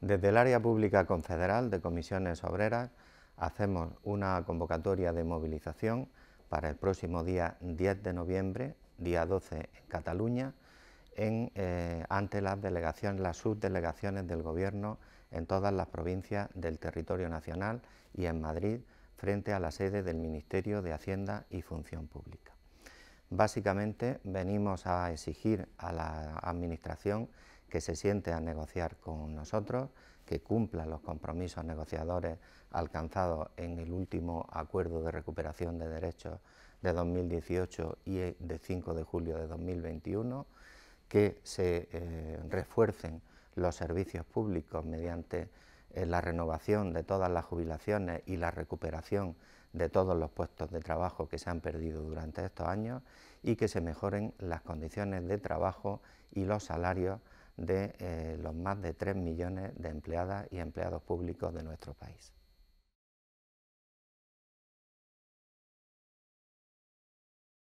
Desde el Área Pública Confederal de Comisiones Obreras hacemos una convocatoria de movilización para el próximo día 10 de noviembre, día 12 en Cataluña, eh, ante las delegaciones, las subdelegaciones del Gobierno en todas las provincias del territorio nacional y en Madrid, frente a la sede del Ministerio de Hacienda y Función Pública. Básicamente venimos a exigir a la Administración que se siente a negociar con nosotros, que cumpla los compromisos negociadores alcanzados en el último acuerdo de recuperación de derechos de 2018 y de 5 de julio de 2021, que se eh, refuercen los servicios públicos mediante eh, la renovación de todas las jubilaciones y la recuperación de todos los puestos de trabajo que se han perdido durante estos años y que se mejoren las condiciones de trabajo y los salarios de eh, los más de 3 millones de empleadas y empleados públicos de nuestro país.